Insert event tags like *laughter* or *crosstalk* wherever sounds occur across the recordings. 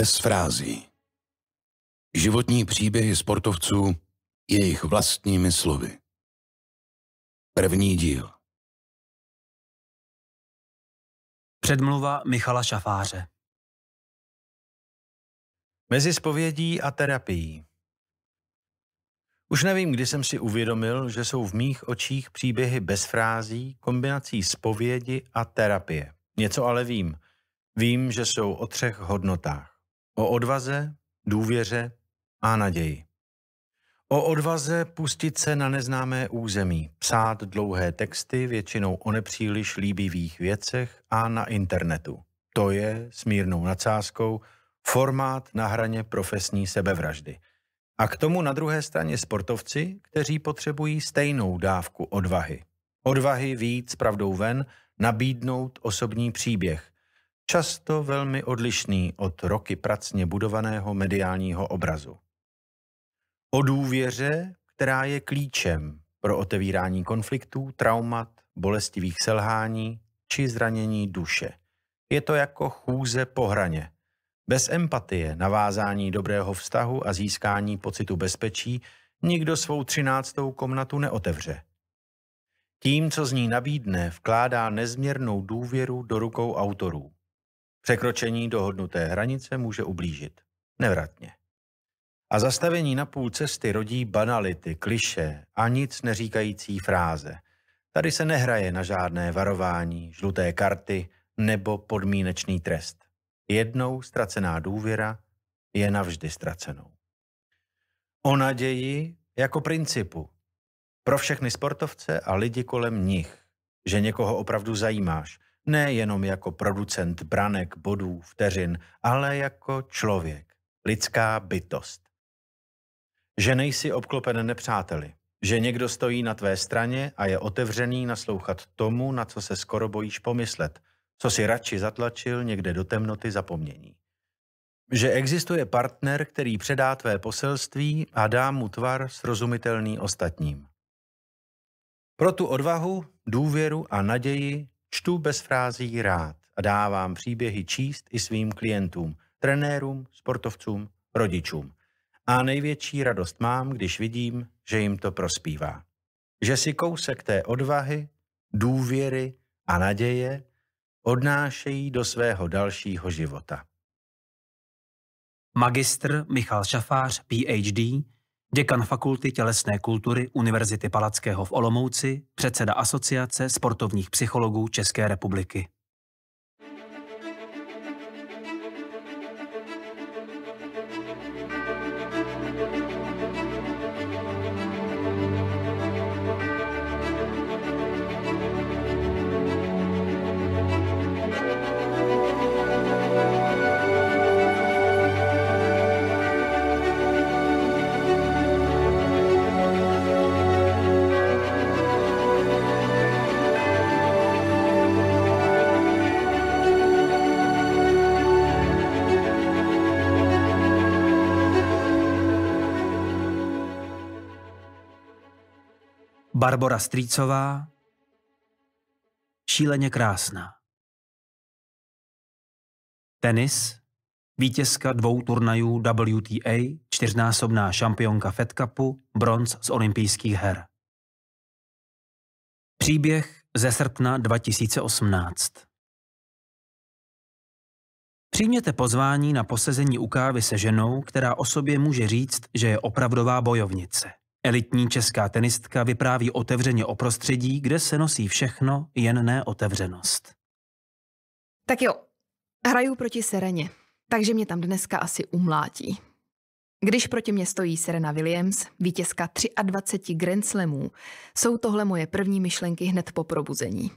bez frází. Životní příběhy sportovců jejich vlastními slovy. První díl. Předmluva Michala Šafáře Mezi spovědí a terapií Už nevím, kdy jsem si uvědomil, že jsou v mých očích příběhy bez frází, kombinací spovědi a terapie. Něco ale vím. Vím, že jsou o třech hodnotách. O odvaze, důvěře a naději. O odvaze pustit se na neznámé území, psát dlouhé texty, většinou o nepříliš líbivých věcech a na internetu. To je, s mírnou nadsázkou, formát na hraně profesní sebevraždy. A k tomu na druhé straně sportovci, kteří potřebují stejnou dávku odvahy. Odvahy víc pravdou ven, nabídnout osobní příběh, často velmi odlišný od roky pracně budovaného mediálního obrazu. O důvěře, která je klíčem pro otevírání konfliktů, traumat, bolestivých selhání či zranění duše. Je to jako chůze po hraně. Bez empatie, navázání dobrého vztahu a získání pocitu bezpečí nikdo svou třináctou komnatu neotevře. Tím, co z ní nabídne, vkládá nezměrnou důvěru do rukou autorů. Překročení dohodnuté hranice může ublížit. Nevratně. A zastavení na půl cesty rodí banality, kliše a nic neříkající fráze. Tady se nehraje na žádné varování, žluté karty nebo podmínečný trest. Jednou ztracená důvěra je navždy ztracenou. O naději jako principu. Pro všechny sportovce a lidi kolem nich, že někoho opravdu zajímáš – nejenom jako producent branek, bodů, vteřin, ale jako člověk, lidská bytost. Že nejsi obklopen nepřáteli, že někdo stojí na tvé straně a je otevřený naslouchat tomu, na co se skoro bojíš pomyslet, co si radši zatlačil někde do temnoty zapomnění. Že existuje partner, který předá tvé poselství a dá mu tvar srozumitelný ostatním. Pro tu odvahu, důvěru a naději Čtu bez frází rád a dávám příběhy číst i svým klientům, trenérům, sportovcům, rodičům. A největší radost mám, když vidím, že jim to prospívá. Že si kousek té odvahy, důvěry a naděje odnášejí do svého dalšího života. Magistr Michal Šafář, PhD, děkan Fakulty tělesné kultury Univerzity Palackého v Olomouci, předseda Asociace sportovních psychologů České republiky. Barbora Strýcová, šíleně krásná. Tenis, vítězka dvou turnajů WTA, čtyřnásobná šampionka Fed Cupu, bronz z olympijských her. Příběh ze srpna 2018 Přijměte pozvání na posezení u kávy se ženou, která o sobě může říct, že je opravdová bojovnice. Elitní česká tenistka vypráví otevřeně o prostředí, kde se nosí všechno, jen ne otevřenost. Tak jo, hraju proti Sereně, takže mě tam dneska asi umlátí. Když proti mě stojí Serena Williams, vítězka 23 Grand Slamů, jsou tohle moje první myšlenky hned po probuzení.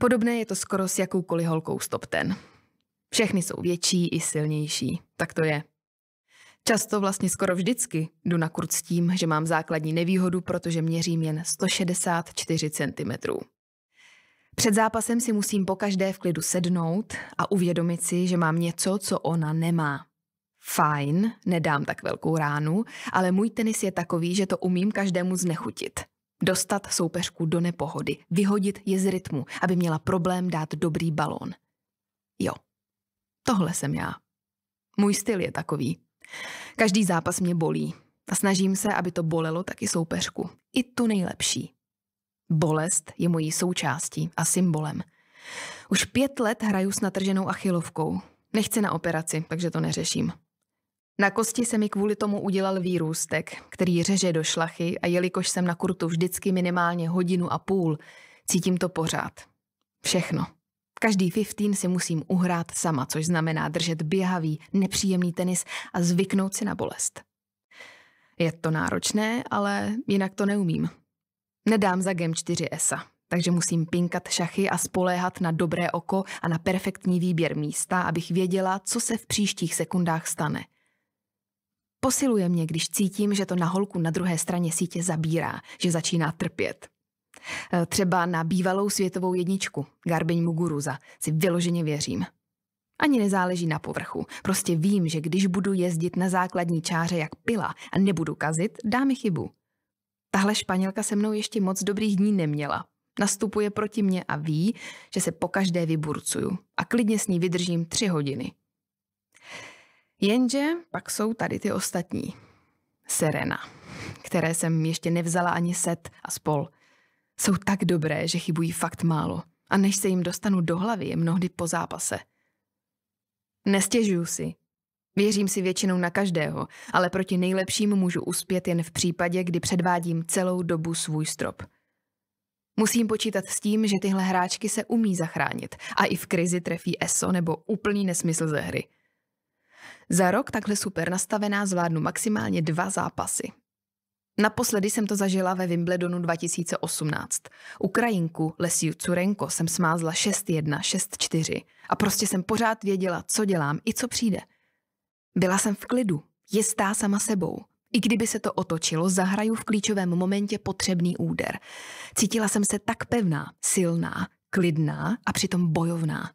Podobné je to skoro s jakoukoliv holkou stop ten. Všechny jsou větší i silnější, tak to je – Často vlastně skoro vždycky jdu na kurz s tím, že mám základní nevýhodu, protože měřím jen 164 cm. Před zápasem si musím po každé v klidu sednout a uvědomit si, že mám něco, co ona nemá. Fajn, nedám tak velkou ránu, ale můj tenis je takový, že to umím každému znechutit. Dostat soupeřku do nepohody, vyhodit je z rytmu, aby měla problém dát dobrý balón. Jo, tohle jsem já. Můj styl je takový. Každý zápas mě bolí a snažím se, aby to bolelo taky soupeřku. I tu nejlepší. Bolest je mojí součástí a symbolem. Už pět let hraju s natrženou achilovkou. Nechci na operaci, takže to neřeším. Na kosti se mi kvůli tomu udělal výrůstek, který řeže do šlachy a jelikož jsem na kurtu vždycky minimálně hodinu a půl, cítím to pořád. Všechno. Každý 15 si musím uhrát sama, což znamená držet běhavý, nepříjemný tenis a zvyknout si na bolest. Je to náročné, ale jinak to neumím. Nedám za Gem 4 ESA, takže musím pinkat šachy a spoléhat na dobré oko a na perfektní výběr místa, abych věděla, co se v příštích sekundách stane. Posiluje mě, když cítím, že to na holku na druhé straně sítě zabírá, že začíná trpět. Eh, třeba na bývalou světovou jedničku, Garbiň Muguruza, si vyloženě věřím. Ani nezáleží na povrchu. Prostě vím, že když budu jezdit na základní čáře jak pila a nebudu kazit, dá mi chybu. Tahle španělka se mnou ještě moc dobrých dní neměla. Nastupuje proti mně a ví, že se po každé vyburcuju a klidně s ní vydržím tři hodiny. Jenže pak jsou tady ty ostatní. Serena, které jsem ještě nevzala ani set a spol – jsou tak dobré, že chybují fakt málo a než se jim dostanu do hlavy, je mnohdy po zápase. Nestěžuju si. Věřím si většinou na každého, ale proti nejlepším můžu uspět jen v případě, kdy předvádím celou dobu svůj strop. Musím počítat s tím, že tyhle hráčky se umí zachránit a i v krizi trefí ESO nebo úplný nesmysl ze hry. Za rok takhle super nastavená zvládnu maximálně dva zápasy Naposledy jsem to zažila ve Wimbledonu 2018. Ukrajinku Lesiu Curenko jsem smázla 6-1, 6-4 a prostě jsem pořád věděla, co dělám i co přijde. Byla jsem v klidu, jistá sama sebou. I kdyby se to otočilo, zahraju v klíčovém momentě potřebný úder. Cítila jsem se tak pevná, silná, klidná a přitom bojovná.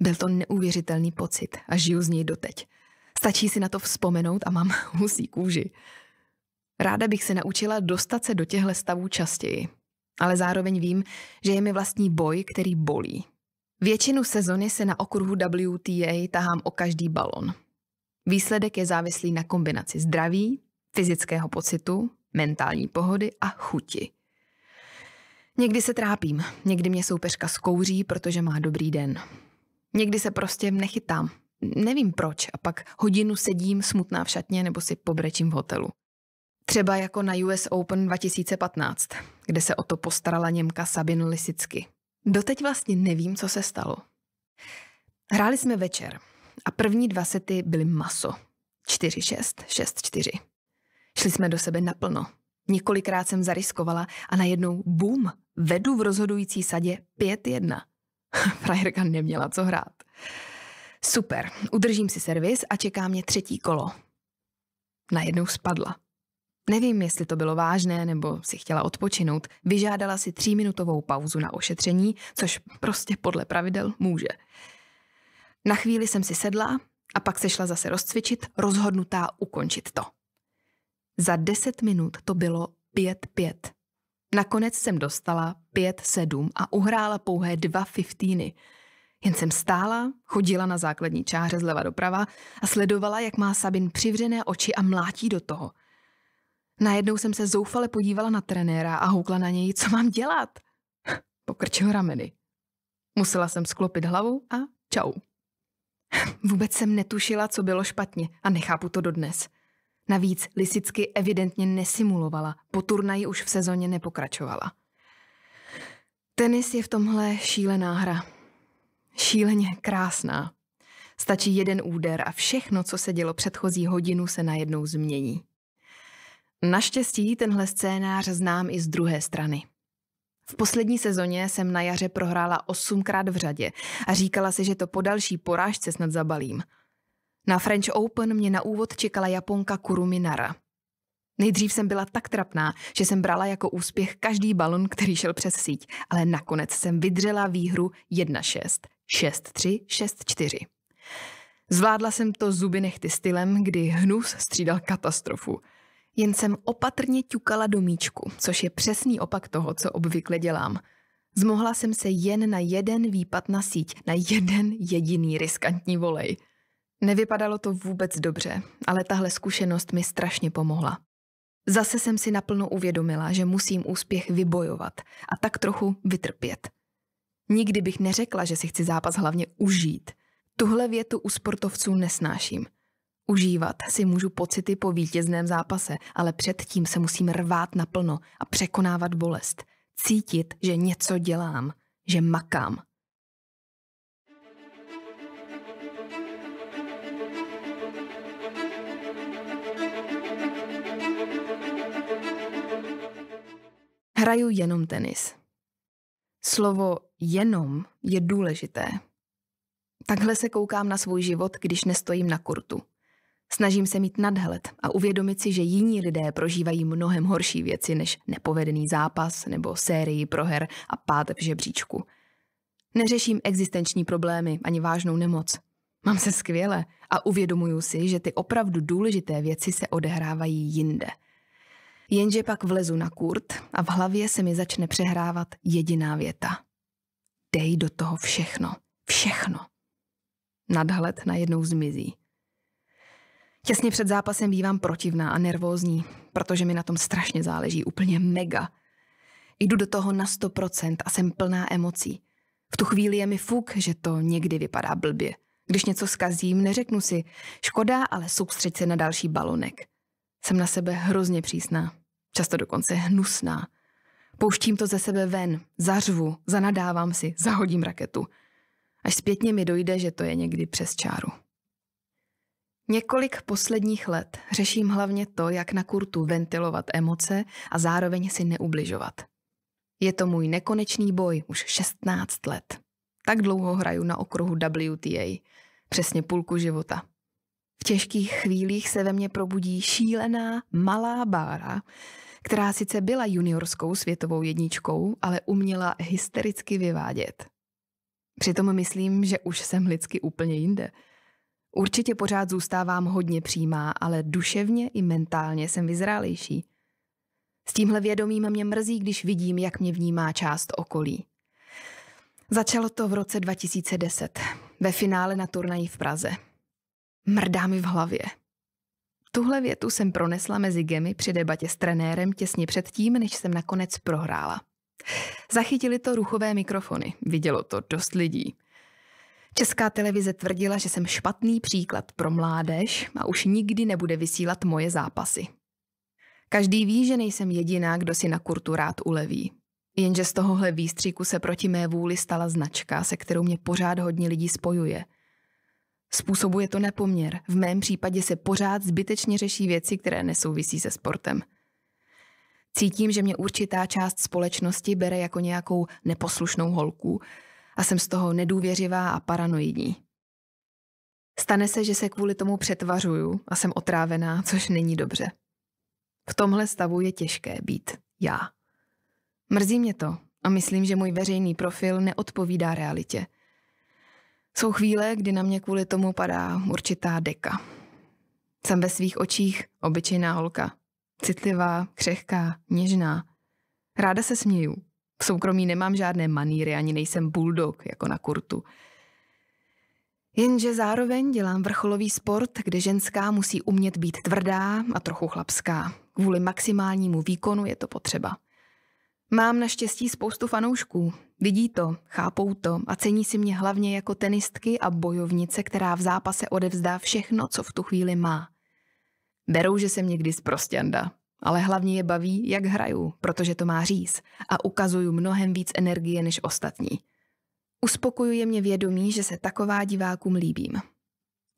Byl to neuvěřitelný pocit a žiju z něj doteď. Stačí si na to vzpomenout a mám *laughs* husí kůži. Ráda bych se naučila dostat se do těchto stavů častěji, ale zároveň vím, že je mi vlastní boj, který bolí. Většinu sezony se na okruhu WTA tahám o každý balon. Výsledek je závislý na kombinaci zdraví, fyzického pocitu, mentální pohody a chuti. Někdy se trápím, někdy mě soupeřka zkouří, protože má dobrý den. Někdy se prostě nechytám. Nevím proč a pak hodinu sedím smutná v šatně nebo si pobrečím v hotelu. Třeba jako na US Open 2015, kde se o to postarala Němka Sabin Lisicky. Doteď vlastně nevím, co se stalo. Hráli jsme večer a první dva sety byly maso. 4-6, 6-4. Šli jsme do sebe naplno. Několikrát jsem zariskovala a najednou bum, vedu v rozhodující sadě 5-1. *laughs* Frajerka neměla co hrát. Super, udržím si servis a čeká mě třetí kolo. Najednou spadla. Nevím, jestli to bylo vážné nebo si chtěla odpočinout, vyžádala si tříminutovou pauzu na ošetření, což prostě podle pravidel může. Na chvíli jsem si sedla a pak se šla zase rozcvičit, rozhodnutá ukončit to. Za deset minut to bylo pět pět. Nakonec jsem dostala pět sedm a uhrála pouhé dva fiftýny. Jen jsem stála, chodila na základní čáře zleva doprava a sledovala, jak má Sabin přivřené oči a mlátí do toho – Najednou jsem se zoufale podívala na trenéra a houkla na něj, co mám dělat. *laughs* Pokrčil rameny. Musela jsem sklopit hlavu a čau. *laughs* Vůbec jsem netušila, co bylo špatně a nechápu to dodnes. Navíc Lisicky evidentně nesimulovala, po turnaji už v sezóně nepokračovala. Tenis je v tomhle šílená hra. Šíleně krásná. Stačí jeden úder a všechno, co se dělo předchozí hodinu, se najednou změní. Naštěstí tenhle scénář znám i z druhé strany. V poslední sezóně jsem na jaře prohrála osmkrát v řadě a říkala si, že to po další porážce snad zabalím. Na French Open mě na úvod čekala Japonka Kurumi Nara. Nejdřív jsem byla tak trapná, že jsem brala jako úspěch každý balon, který šel přes síť, ale nakonec jsem vydřela výhru 1-6, 6-3, 6-4. Zvládla jsem to zuby nechty stylem, kdy hnus střídal katastrofu – jen jsem opatrně ťukala do míčku, což je přesný opak toho, co obvykle dělám. Zmohla jsem se jen na jeden výpad na síť, na jeden jediný riskantní volej. Nevypadalo to vůbec dobře, ale tahle zkušenost mi strašně pomohla. Zase jsem si naplno uvědomila, že musím úspěch vybojovat a tak trochu vytrpět. Nikdy bych neřekla, že si chci zápas hlavně užít. Tuhle větu u sportovců nesnáším. Užívat si můžu pocity po vítězném zápase, ale předtím se musím rvát naplno a překonávat bolest. Cítit, že něco dělám, že makám. Hraju jenom tenis. Slovo jenom je důležité. Takhle se koukám na svůj život, když nestojím na kurtu. Snažím se mít nadhled a uvědomit si, že jiní lidé prožívají mnohem horší věci než nepovedený zápas nebo sérii proher a pád v žebříčku. Neřeším existenční problémy ani vážnou nemoc. Mám se skvěle a uvědomuju si, že ty opravdu důležité věci se odehrávají jinde. Jenže pak vlezu na kurt a v hlavě se mi začne přehrávat jediná věta. Dej do toho všechno. Všechno. Nadhled najednou zmizí. Těsně před zápasem bývám protivná a nervózní, protože mi na tom strašně záleží úplně mega. Jdu do toho na 100% a jsem plná emocí. V tu chvíli je mi fuk, že to někdy vypadá blbě. Když něco skazím, neřeknu si, škoda, ale soustřeď se na další balonek. Jsem na sebe hrozně přísná, často dokonce hnusná. Pouštím to ze sebe ven, zařvu, zanadávám si, zahodím raketu. Až zpětně mi dojde, že to je někdy přes čáru. Několik posledních let řeším hlavně to, jak na kurtu ventilovat emoce a zároveň si neubližovat. Je to můj nekonečný boj už 16 let. Tak dlouho hraju na okruhu WTA, přesně půlku života. V těžkých chvílích se ve mně probudí šílená malá bára, která sice byla juniorskou světovou jedničkou, ale uměla hystericky vyvádět. Přitom myslím, že už jsem lidsky úplně jinde – Určitě pořád zůstávám hodně přímá, ale duševně i mentálně jsem vyzrálejší. S tímhle vědomím mě mrzí, když vidím, jak mě vnímá část okolí. Začalo to v roce 2010, ve finále na turnaji v Praze. Mrdá mi v hlavě. Tuhle větu jsem pronesla mezi gemy při debatě s trenérem těsně předtím, než jsem nakonec prohrála. Zachytili to ruchové mikrofony, vidělo to dost lidí. Česká televize tvrdila, že jsem špatný příklad pro mládež a už nikdy nebude vysílat moje zápasy. Každý ví, že nejsem jediná, kdo si na kurtu rád uleví. Jenže z tohohle výstříku se proti mé vůli stala značka, se kterou mě pořád hodně lidí spojuje. Způsobuje to nepoměr. V mém případě se pořád zbytečně řeší věci, které nesouvisí se sportem. Cítím, že mě určitá část společnosti bere jako nějakou neposlušnou holku, a jsem z toho nedůvěřivá a paranoidní. Stane se, že se kvůli tomu přetvařuju a jsem otrávená, což není dobře. V tomhle stavu je těžké být já. Mrzí mě to a myslím, že můj veřejný profil neodpovídá realitě. Jsou chvíle, kdy na mě kvůli tomu padá určitá deka. Jsem ve svých očích obyčejná holka. Citlivá, křehká, něžná. Ráda se směju, v soukromí nemám žádné maníry, ani nejsem bulldog, jako na kurtu. Jenže zároveň dělám vrcholový sport, kde ženská musí umět být tvrdá a trochu chlapská. Kvůli maximálnímu výkonu je to potřeba. Mám naštěstí spoustu fanoušků. Vidí to, chápou to a cení si mě hlavně jako tenistky a bojovnice, která v zápase odevzdá všechno, co v tu chvíli má. Berou, že jsem někdy zprostěnda, ale hlavně je baví, jak hraju, protože to má říz a ukazuju mnohem víc energie než ostatní. Uspokojuje mě vědomí, že se taková divákům líbím.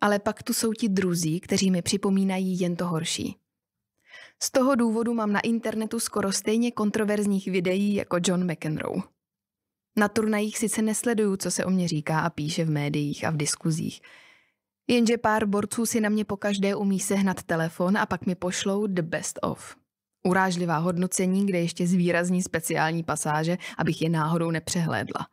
Ale pak tu jsou ti druzí, kteří mi připomínají jen to horší. Z toho důvodu mám na internetu skoro stejně kontroverzních videí jako John McEnroe. Na turnajích sice nesleduju, co se o mě říká a píše v médiích a v diskuzích, Jenže pár borců si na mě po každé umí sehnat telefon a pak mi pošlou the best of. Urážlivá hodnocení, kde ještě zvýrazní speciální pasáže, abych je náhodou nepřehlédla.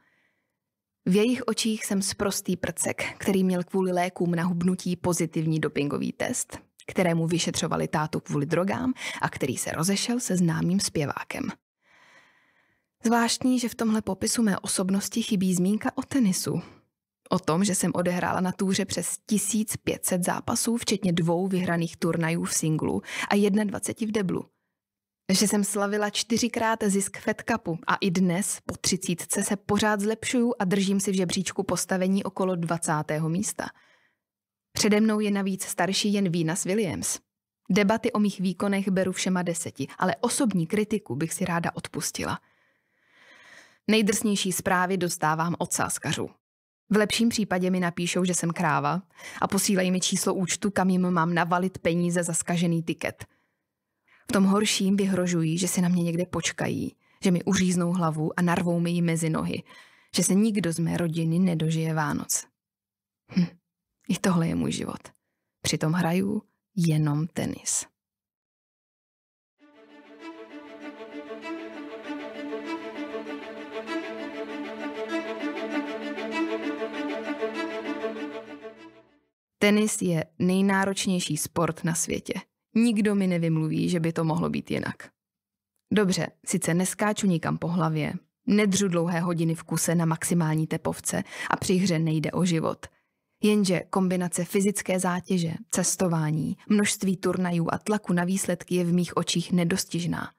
V jejich očích jsem sprostý prcek, který měl kvůli lékům na hubnutí pozitivní dopingový test, kterému vyšetřovali tátu kvůli drogám a který se rozešel se známým zpěvákem. Zvláštní, že v tomhle popisu mé osobnosti chybí zmínka o tenisu, o tom, že jsem odehrála na túře přes 1500 zápasů, včetně dvou vyhraných turnajů v singlu a 21 v deblu. Že jsem slavila čtyřikrát zisk Fed Cupu a i dnes po třicítce se pořád zlepšuju a držím si v žebříčku postavení okolo 20. místa. Přede mnou je navíc starší jen Venus Williams. Debaty o mých výkonech beru všema deseti, ale osobní kritiku bych si ráda odpustila. Nejdrsnější zprávy dostávám od sáskařů. V lepším případě mi napíšou, že jsem kráva a posílají mi číslo účtu, kam jim mám navalit peníze za skažený tiket. V tom horším vyhrožují, že si na mě někde počkají, že mi uříznou hlavu a narvou mi ji mezi nohy, že se nikdo z mé rodiny nedožije Vánoc. Hm, i tohle je můj život. Přitom hraju jenom tenis. Tenis je nejnáročnější sport na světě. Nikdo mi nevymluví, že by to mohlo být jinak. Dobře, sice neskáču nikam po hlavě, nedřu dlouhé hodiny v kuse na maximální tepovce a při hře nejde o život. Jenže kombinace fyzické zátěže, cestování, množství turnajů a tlaku na výsledky je v mých očích nedostižná.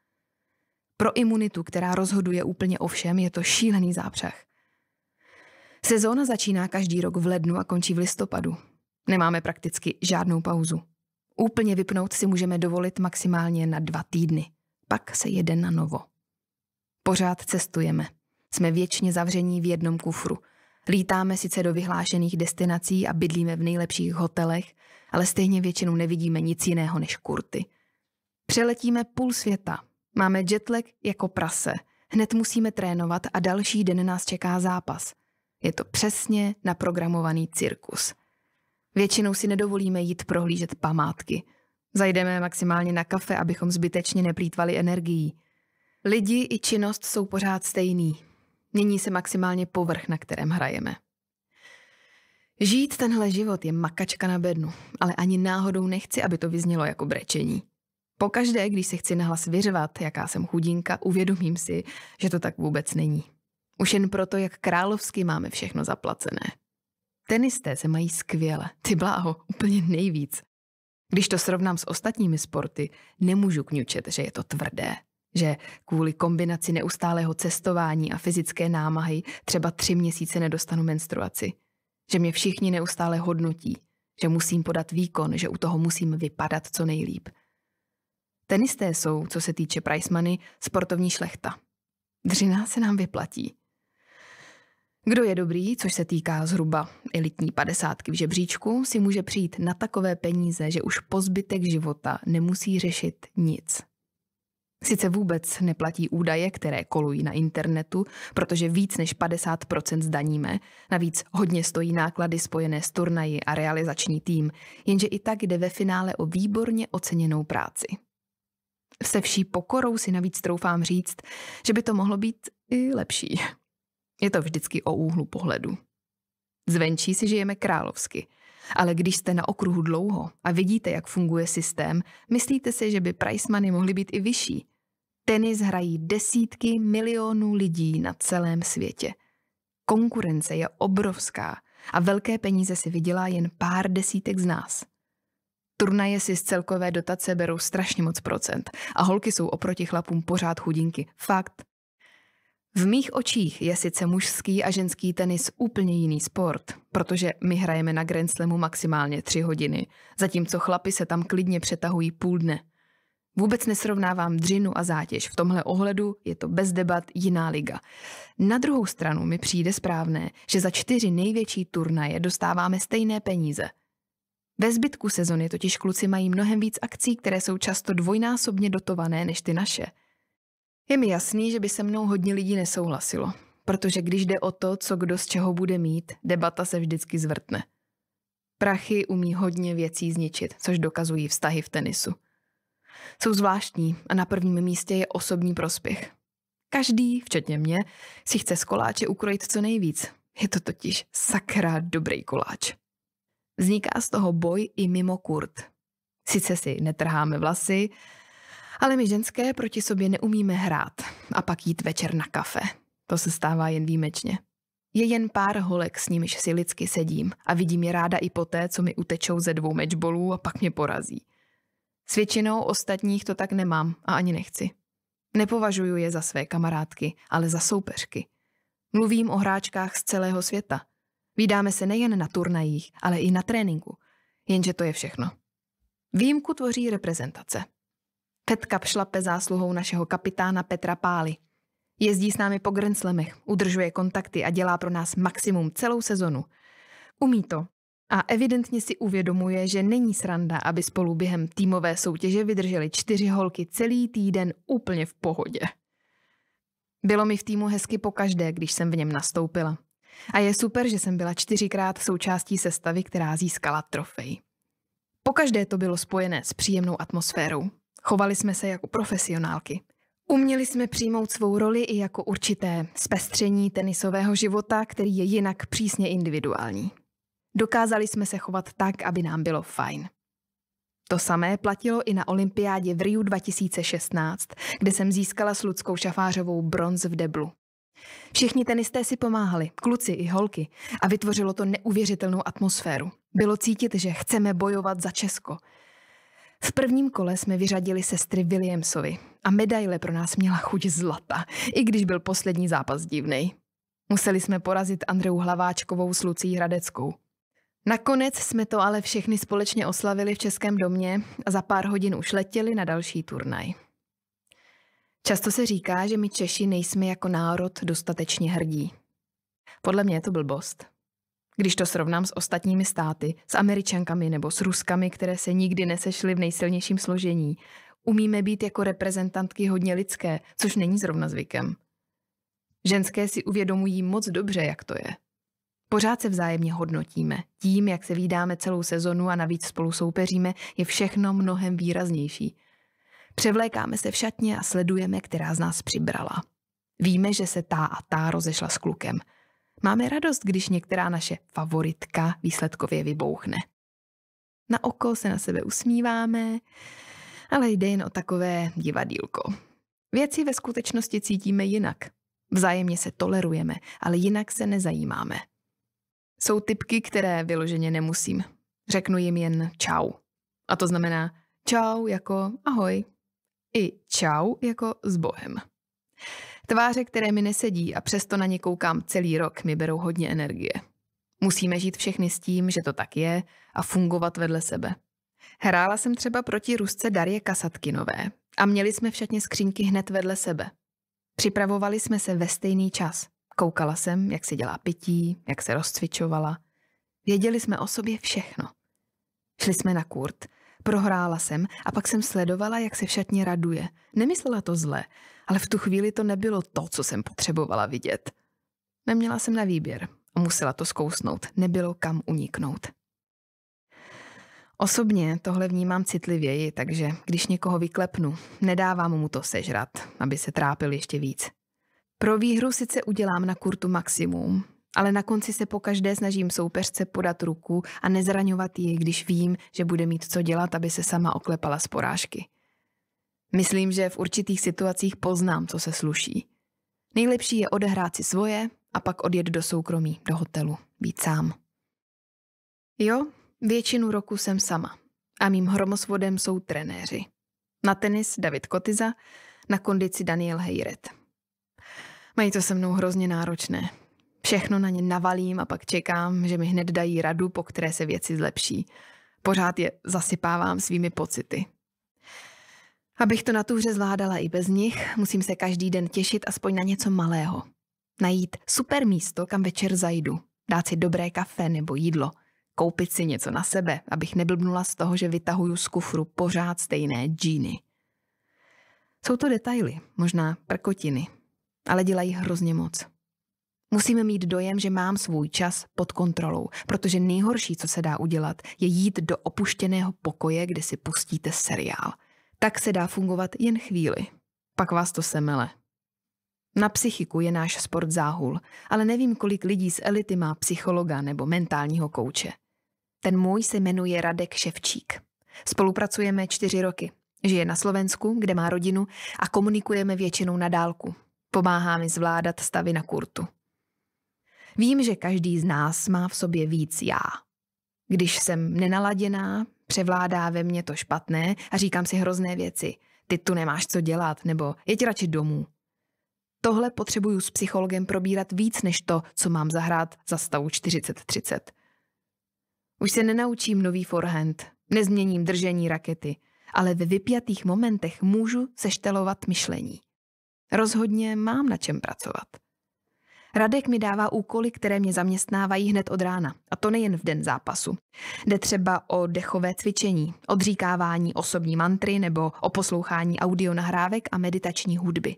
Pro imunitu, která rozhoduje úplně o všem, je to šílený zápřah. Sezóna začíná každý rok v lednu a končí v listopadu. Nemáme prakticky žádnou pauzu. Úplně vypnout si můžeme dovolit maximálně na dva týdny. Pak se jede na novo. Pořád cestujeme. Jsme věčně zavření v jednom kufru. Lítáme sice do vyhlášených destinací a bydlíme v nejlepších hotelech, ale stejně většinou nevidíme nic jiného než kurty. Přeletíme půl světa. Máme jetlag jako prase. Hned musíme trénovat a další den nás čeká zápas. Je to přesně naprogramovaný cirkus – Většinou si nedovolíme jít prohlížet památky. Zajdeme maximálně na kafe, abychom zbytečně neplýtvali energií. Lidi i činnost jsou pořád stejný. Mění se maximálně povrch, na kterém hrajeme. Žít tenhle život je makačka na bednu, ale ani náhodou nechci, aby to vyznělo jako brečení. Pokaždé, když se chci nahlas vyřvat, jaká jsem chudinka, uvědomím si, že to tak vůbec není. Už jen proto, jak královsky máme všechno zaplacené. Tenisté se mají skvěle, ty bláho, úplně nejvíc. Když to srovnám s ostatními sporty, nemůžu kňučet, že je to tvrdé. Že kvůli kombinaci neustálého cestování a fyzické námahy třeba tři měsíce nedostanu menstruaci. Že mě všichni neustále hodnotí. Že musím podat výkon, že u toho musím vypadat co nejlíp. Tenisté jsou, co se týče price money, sportovní šlechta. Dřina se nám vyplatí. Kdo je dobrý, což se týká zhruba elitní padesátky v žebříčku, si může přijít na takové peníze, že už po zbytek života nemusí řešit nic. Sice vůbec neplatí údaje, které kolují na internetu, protože víc než 50% zdaníme, navíc hodně stojí náklady spojené s turnaji a realizační tým, jenže i tak jde ve finále o výborně oceněnou práci. Se vší pokorou si navíc troufám říct, že by to mohlo být i lepší. Je to vždycky o úhlu pohledu. Zvenčí si žijeme královsky, ale když jste na okruhu dlouho a vidíte, jak funguje systém, myslíte si, že by pricemany mohly být i vyšší. Tenis hrají desítky milionů lidí na celém světě. Konkurence je obrovská a velké peníze si vydělá jen pár desítek z nás. Turnaje si z celkové dotace berou strašně moc procent a holky jsou oproti chlapům pořád chudinky. Fakt, v mých očích je sice mužský a ženský tenis úplně jiný sport, protože my hrajeme na Grand Slamu maximálně tři hodiny, zatímco chlapi se tam klidně přetahují půl dne. Vůbec nesrovnávám dřinu a zátěž. V tomhle ohledu je to bez debat jiná liga. Na druhou stranu mi přijde správné, že za čtyři největší turnaje dostáváme stejné peníze. Ve zbytku sezony totiž kluci mají mnohem víc akcí, které jsou často dvojnásobně dotované než ty naše – je mi jasný, že by se mnou hodně lidí nesouhlasilo, protože když jde o to, co kdo z čeho bude mít, debata se vždycky zvrtne. Prachy umí hodně věcí zničit, což dokazují vztahy v tenisu. Jsou zvláštní a na prvním místě je osobní prospěch. Každý, včetně mě, si chce z koláče ukrojit co nejvíc. Je to totiž sakra dobrý koláč. Vzniká z toho boj i mimo kurt. Sice si netrháme vlasy, ale my ženské proti sobě neumíme hrát a pak jít večer na kafe. To se stává jen výjimečně. Je jen pár holek, s nimiž si lidsky sedím a vidím je ráda i poté, co mi utečou ze dvou mečbolů a pak mě porazí. S většinou ostatních to tak nemám a ani nechci. Nepovažuju je za své kamarádky, ale za soupeřky. Mluvím o hráčkách z celého světa. Vídáme se nejen na turnajích, ale i na tréninku. Jenže to je všechno. Výjimku tvoří reprezentace – Fed Cup šlape zásluhou našeho kapitána Petra Pály. Jezdí s námi po grenclemech, udržuje kontakty a dělá pro nás maximum celou sezonu. Umí to a evidentně si uvědomuje, že není sranda, aby spolu během týmové soutěže vydrželi čtyři holky celý týden úplně v pohodě. Bylo mi v týmu hezky po každé, když jsem v něm nastoupila. A je super, že jsem byla čtyřikrát součástí sestavy, která získala trofej. Po každé to bylo spojené s příjemnou atmosférou. Chovali jsme se jako profesionálky. Uměli jsme přijmout svou roli i jako určité zpestření tenisového života, který je jinak přísně individuální. Dokázali jsme se chovat tak, aby nám bylo fajn. To samé platilo i na olympiádě v Riu 2016, kde jsem získala s Ludskou Šafářovou bronz v deblu. Všichni tenisté si pomáhali, kluci i holky, a vytvořilo to neuvěřitelnou atmosféru. Bylo cítit, že chceme bojovat za Česko, v prvním kole jsme vyřadili sestry Williamsovi a medaile pro nás měla chuť zlata, i když byl poslední zápas divný. Museli jsme porazit Andreu Hlaváčkovou s Lucí Hradeckou. Nakonec jsme to ale všechny společně oslavili v Českém domě a za pár hodin už letěli na další turnaj. Často se říká, že my Češi nejsme jako národ dostatečně hrdí. Podle mě je to blbost. Když to srovnám s ostatními státy, s Američankami nebo s Ruskami, které se nikdy nesešly v nejsilnějším složení, umíme být jako reprezentantky hodně lidské, což není zrovna zvykem. Ženské si uvědomují moc dobře, jak to je. Pořád se vzájemně hodnotíme. Tím, jak se výdáme celou sezonu a navíc spolu soupeříme, je všechno mnohem výraznější. Převlékáme se v šatně a sledujeme, která z nás přibrala. Víme, že se tá a tá rozešla s klukem – Máme radost, když některá naše favoritka výsledkově vybouchne. Na oko se na sebe usmíváme, ale jde jen o takové divadílko. Věci ve skutečnosti cítíme jinak. Vzájemně se tolerujeme, ale jinak se nezajímáme. Jsou typky, které vyloženě nemusím. Řeknu jim jen čau. A to znamená čau jako ahoj. I čau jako s Bohem. Tváře, které mi nesedí a přesto na ně koukám celý rok, mi berou hodně energie. Musíme žít všechny s tím, že to tak je a fungovat vedle sebe. Hrála jsem třeba proti Rusce Darie Kasatkinové a měli jsme všetně skřínky hned vedle sebe. Připravovali jsme se ve stejný čas. Koukala jsem, jak se dělá pití, jak se rozcvičovala. Věděli jsme o sobě všechno. Šli jsme na kurt. Prohrála jsem a pak jsem sledovala, jak se v raduje. Nemyslela to zle, ale v tu chvíli to nebylo to, co jsem potřebovala vidět. Neměla jsem na výběr a musela to zkousnout. Nebylo kam uniknout. Osobně tohle vnímám citlivěji, takže když někoho vyklepnu, nedávám mu to sežrat, aby se trápil ještě víc. Pro výhru sice udělám na kurtu maximum, ale na konci se po každé snažím soupeřce podat ruku a nezraňovat ji, když vím, že bude mít co dělat, aby se sama oklepala z porážky. Myslím, že v určitých situacích poznám, co se sluší. Nejlepší je odehrát si svoje a pak odjet do soukromí, do hotelu, být sám. Jo, většinu roku jsem sama a mým hromosvodem jsou trenéři. Na tenis David Kotiza, na kondici Daniel Hejret. Mají to se mnou hrozně náročné. Všechno na ně navalím a pak čekám, že mi hned dají radu, po které se věci zlepší. Pořád je zasypávám svými pocity. Abych to na túře zvládala i bez nich, musím se každý den těšit aspoň na něco malého. Najít super místo, kam večer zajdu, dát si dobré kafe nebo jídlo, koupit si něco na sebe, abych neblbnula z toho, že vytahuju z kufru pořád stejné džíny. Jsou to detaily, možná prkotiny, ale dělají hrozně moc. Musíme mít dojem, že mám svůj čas pod kontrolou, protože nejhorší, co se dá udělat, je jít do opuštěného pokoje, kde si pustíte seriál – tak se dá fungovat jen chvíli. Pak vás to semele. Na psychiku je náš sport záhul, ale nevím, kolik lidí z elity má psychologa nebo mentálního kouče. Ten můj se jmenuje Radek Ševčík. Spolupracujeme čtyři roky. Žije na Slovensku, kde má rodinu a komunikujeme většinou na dálku. Pomáhá mi zvládat stavy na kurtu. Vím, že každý z nás má v sobě víc já. Když jsem nenaladěná, Převládá ve mně to špatné a říkám si hrozné věci. Ty tu nemáš co dělat, nebo jeď radši domů. Tohle potřebuju s psychologem probírat víc než to, co mám zahrát za stavu 40-30. Už se nenaučím nový forehand, nezměním držení rakety, ale ve vypjatých momentech můžu seštelovat myšlení. Rozhodně mám na čem pracovat. Radek mi dává úkoly, které mě zaměstnávají hned od rána. A to nejen v den zápasu. Jde třeba o dechové cvičení, odříkávání osobní mantry nebo o poslouchání audionahrávek a meditační hudby.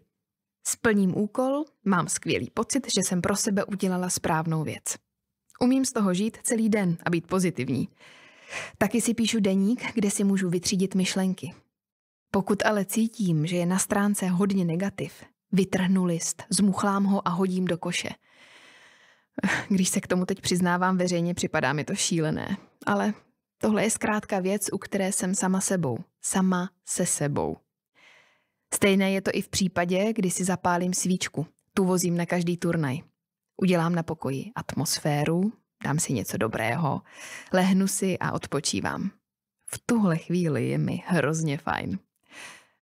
Splním úkol, mám skvělý pocit, že jsem pro sebe udělala správnou věc. Umím z toho žít celý den a být pozitivní. Taky si píšu deník, kde si můžu vytřídit myšlenky. Pokud ale cítím, že je na stránce hodně negativ, Vytrhnu list, zmuchlám ho a hodím do koše. Když se k tomu teď přiznávám veřejně, připadá mi to šílené. Ale tohle je zkrátka věc, u které jsem sama sebou. Sama se sebou. Stejné je to i v případě, kdy si zapálím svíčku. Tu vozím na každý turnaj. Udělám na pokoji atmosféru, dám si něco dobrého, lehnu si a odpočívám. V tuhle chvíli je mi hrozně fajn.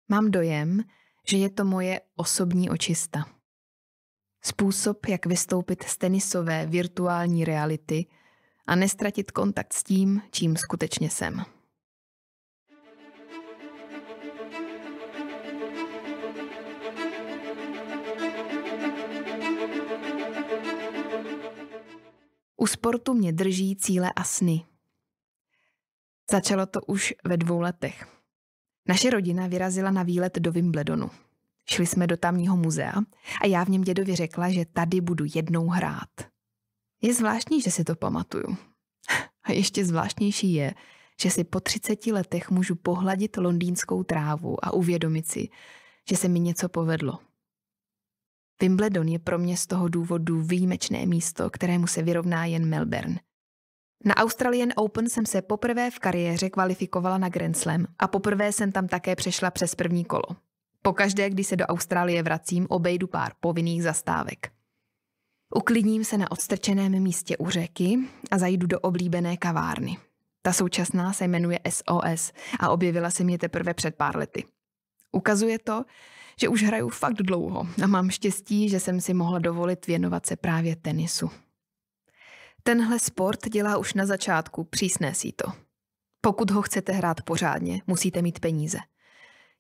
Mám dojem, že je to moje osobní očista. Způsob, jak vystoupit z tenisové virtuální reality a nestratit kontakt s tím, čím skutečně jsem. U sportu mě drží cíle a sny. Začalo to už ve dvou letech. Naše rodina vyrazila na výlet do Wimbledonu. Šli jsme do tamního muzea a já v něm dědovi řekla, že tady budu jednou hrát. Je zvláštní, že si to pamatuju. *laughs* A ještě zvláštnější je, že si po 30 letech můžu pohladit londýnskou trávu a uvědomit si, že se mi něco povedlo. Wimbledon je pro mě z toho důvodu výjimečné místo, kterému se vyrovná jen Melbourne. Na Australian Open jsem se poprvé v kariéře kvalifikovala na Grand Slam a poprvé jsem tam také přešla přes první kolo. Pokaždé, když se do Austrálie vracím, obejdu pár povinných zastávek. Uklidním se na odstrčeném místě u řeky a zajdu do oblíbené kavárny. Ta současná se jmenuje SOS a objevila se mě teprve před pár lety. Ukazuje to, že už hraju fakt dlouho a mám štěstí, že jsem si mohla dovolit věnovat se právě tenisu. Tenhle sport dělá už na začátku přísné síto. Pokud ho chcete hrát pořádně, musíte mít peníze.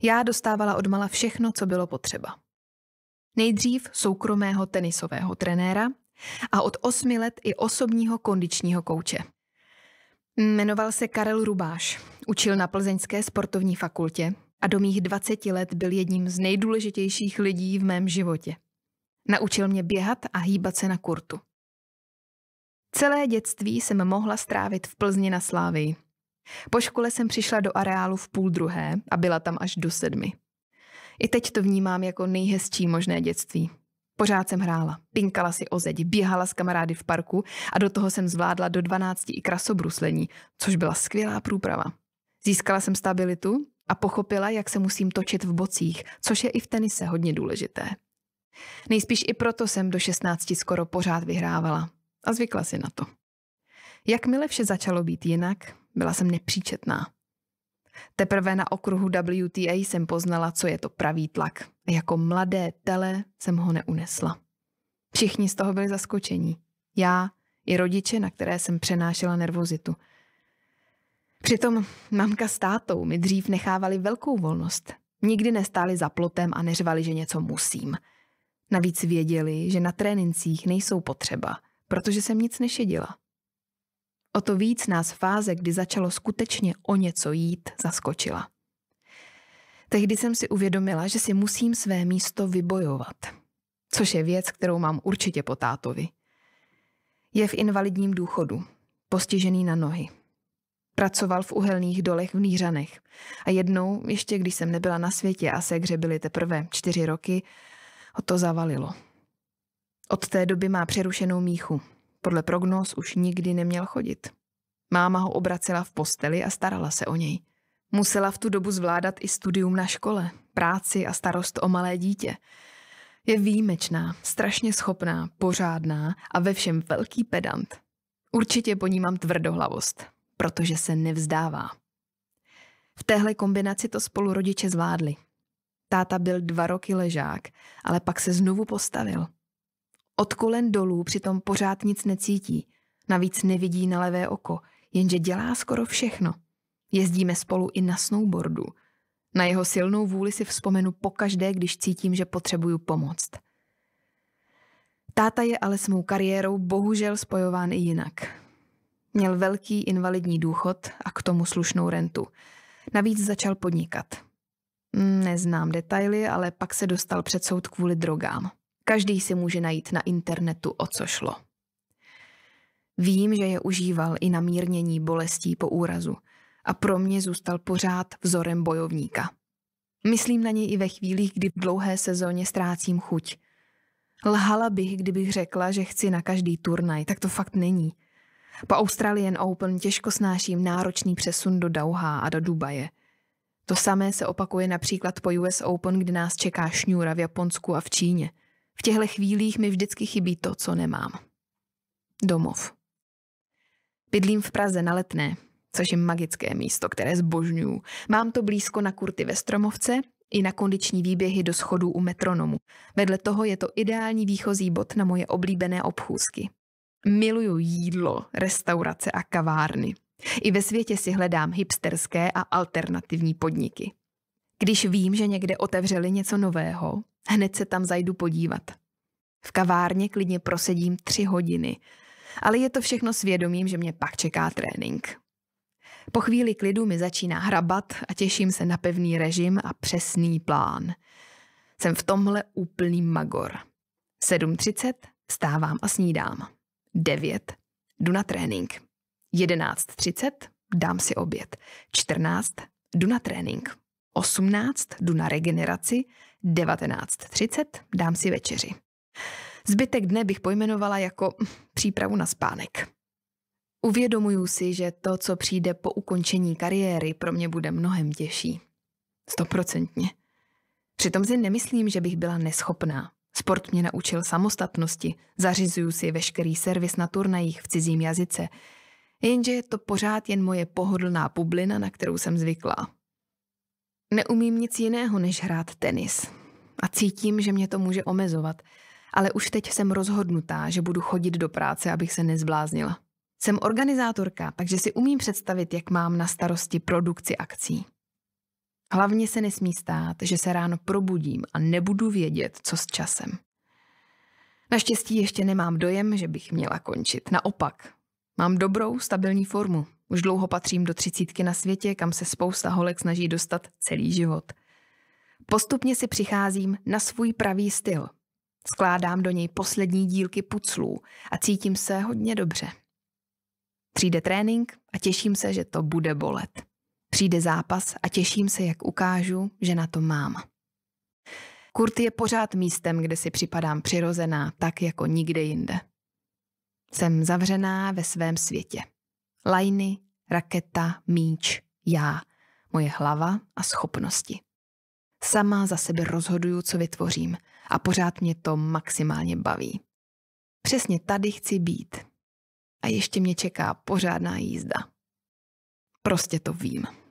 Já dostávala od mala všechno, co bylo potřeba. Nejdřív soukromého tenisového trenéra a od osmi let i osobního kondičního kouče. Jmenoval se Karel Rubáš, učil na Plzeňské sportovní fakultě a do mých 20 let byl jedním z nejdůležitějších lidí v mém životě. Naučil mě běhat a hýbat se na kurtu. Celé dětství jsem mohla strávit v Plzni na Slávy. Po škole jsem přišla do areálu v půl druhé a byla tam až do sedmi. I teď to vnímám jako nejhezčí možné dětství. Pořád jsem hrála, pinkala si o zeď, běhala s kamarády v parku a do toho jsem zvládla do 12 i krasobruslení, což byla skvělá průprava. Získala jsem stabilitu a pochopila, jak se musím točit v bocích, což je i v tenise hodně důležité. Nejspíš i proto jsem do 16 skoro pořád vyhrávala a zvykla si na to. Jakmile vše začalo být jinak, byla jsem nepříčetná. Teprve na okruhu WTA jsem poznala, co je to pravý tlak. jako mladé tele jsem ho neunesla. Všichni z toho byli zaskočení. Já i rodiče, na které jsem přenášela nervozitu. Přitom mamka s tátou mi dřív nechávali velkou volnost. Nikdy nestáli za plotem a neřvali, že něco musím. Navíc věděli, že na trénincích nejsou potřeba, protože jsem nic nešedila. O to víc nás fáze, kdy začalo skutečně o něco jít, zaskočila. Tehdy jsem si uvědomila, že si musím své místo vybojovat, což je věc, kterou mám určitě po tátovi. Je v invalidním důchodu, postižený na nohy. Pracoval v uhelných dolech v Nýřanech a jednou, ještě když jsem nebyla na světě a se byly teprve čtyři roky, ho to zavalilo. Od té doby má přerušenou míchu. Podle prognóz už nikdy neměl chodit. Máma ho obracela v posteli a starala se o něj. Musela v tu dobu zvládat i studium na škole, práci a starost o malé dítě. Je výjimečná, strašně schopná, pořádná a ve všem velký pedant. Určitě po ní mám tvrdohlavost, protože se nevzdává. V téhle kombinaci to spolu rodiče zvládli. Táta byl dva roky ležák, ale pak se znovu postavil – od kolen dolů přitom pořád nic necítí. Navíc nevidí na levé oko, jenže dělá skoro všechno. Jezdíme spolu i na snowboardu. Na jeho silnou vůli si vzpomenu pokaždé, když cítím, že potřebuju pomoct. Táta je ale s mou kariérou bohužel spojován i jinak. Měl velký invalidní důchod a k tomu slušnou rentu. Navíc začal podnikat. Neznám detaily, ale pak se dostal před soud kvůli drogám. Každý si může najít na internetu, o co šlo. Vím, že je užíval i na mírnění bolestí po úrazu a pro mě zůstal pořád vzorem bojovníka. Myslím na něj i ve chvílích, kdy v dlouhé sezóně ztrácím chuť. Lhala bych, kdybych řekla, že chci na každý turnaj, tak to fakt není. Po Australian Open těžko snáším náročný přesun do Dauha a do Dubaje. To samé se opakuje například po US Open, kdy nás čeká šňůra v Japonsku a v Číně – v těchto chvílích mi vždycky chybí to, co nemám. Domov. Bydlím v Praze na Letné, což je magické místo, které zbožňuju. Mám to blízko na kurty ve Stromovce i na kondiční výběhy do schodů u metronomu. Vedle toho je to ideální výchozí bod na moje oblíbené obchůzky. Miluju jídlo, restaurace a kavárny. I ve světě si hledám hipsterské a alternativní podniky. Když vím, že někde otevřeli něco nového, hned se tam zajdu podívat. V kavárně klidně prosedím tři hodiny, ale je to všechno svědomím, že mě pak čeká trénink. Po chvíli klidu mi začíná hrabat a těším se na pevný režim a přesný plán. Jsem v tomhle úplný magor. 7.30 stávám a snídám. 9. Jdu na trénink. 11.30 dám si oběd. 14. Jdu na trénink. 18 jdu na regeneraci, 19.30 dám si večeři. Zbytek dne bych pojmenovala jako přípravu na spánek. Uvědomuju si, že to, co přijde po ukončení kariéry, pro mě bude mnohem těžší. Stoprocentně. Přitom si nemyslím, že bych byla neschopná. Sport mě naučil samostatnosti, zařizuju si veškerý servis na turnajích v cizím jazyce. Jenže je to pořád jen moje pohodlná publina, na kterou jsem zvyklá. Neumím nic jiného, než hrát tenis. A cítím, že mě to může omezovat. Ale už teď jsem rozhodnutá, že budu chodit do práce, abych se nezbláznila. Jsem organizátorka, takže si umím představit, jak mám na starosti produkci akcí. Hlavně se nesmí stát, že se ráno probudím a nebudu vědět, co s časem. Naštěstí ještě nemám dojem, že bych měla končit. Naopak, mám dobrou, stabilní formu. Už dlouho patřím do třicítky na světě, kam se spousta holek snaží dostat celý život. Postupně si přicházím na svůj pravý styl. Skládám do něj poslední dílky puclů a cítím se hodně dobře. Přijde trénink a těším se, že to bude bolet. Přijde zápas a těším se, jak ukážu, že na to mám. Kurt je pořád místem, kde si připadám přirozená, tak jako nikde jinde. Jsem zavřená ve svém světě lajny, raketa, míč, já, moje hlava a schopnosti. Sama za sebe rozhoduju, co vytvořím a pořád mě to maximálně baví. Přesně tady chci být. A ještě mě čeká pořádná jízda. Prostě to vím.